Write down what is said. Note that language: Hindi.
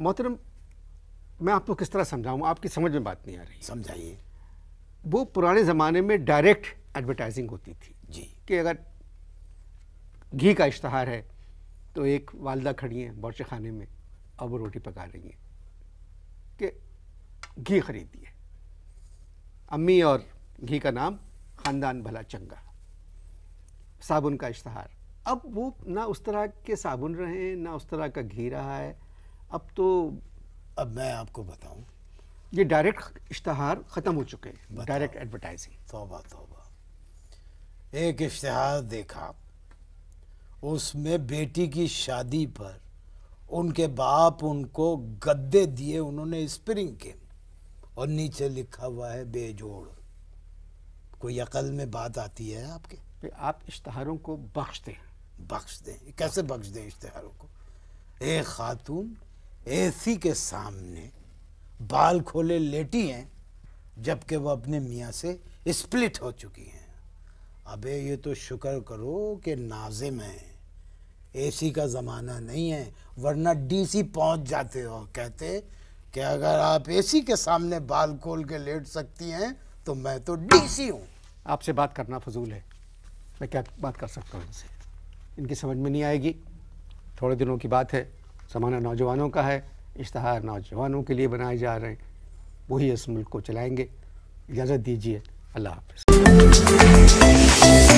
मोहतरम मैं आपको किस तरह समझाऊँ आपकी समझ में बात नहीं आ रही समझाइए वो पुराने ज़माने में डायरेक्ट एडवर्टाइजिंग होती थी जी कि अगर घी का इश्तहार है तो एक वालदा खड़ी हैं बौचे खाने में और वो रोटी पका रही हैं कि घी खरीदिए अम्मी और घी का नाम ख़ानदान भला चंगा साबुन का इश्तहार अब वो ना उस तरह के साबुन रहे ना उस तरह का घी रहा है अब तो अब मैं आपको बताऊं ये डायरेक्ट इश्तहार ख़त्म हो चुके हैं डायरेक्ट एडवर्टाइजिंग तोबा तोबा एक इश्तहार देखा उसमें बेटी की शादी पर उनके बाप उनको गद्दे दिए उन्होंने स्प्रिंग के और नीचे लिखा हुआ है बेजोड़ कोई अकल में बात आती है आपके आप इश्तहारों को बख्श दें बख्श दें कैसे बख्श दें इश्तहारों को एक खातून एसी के सामने बाल खोले लेटी हैं जबकि वह अपने मियाँ से स्प्लिट हो चुकी हैं अबे ये तो शुक्र करो कि नाजिम है एसी का ज़माना नहीं है वरना डीसी पहुंच जाते हो कहते कि अगर आप एसी के सामने बाल खोल के लेट सकती हैं तो मैं तो डीसी हूँ आपसे बात करना फजूल है मैं क्या बात कर सकता हूँ इनसे इनकी समझ में नहीं आएगी थोड़े दिनों की बात है जमाना नौजवानों का है इश्तहार नौजवानों के लिए बनाए जा रहे हैं वही इस मुल्क को चलाएँगे इजाज़त दीजिए अल्लाह हाफ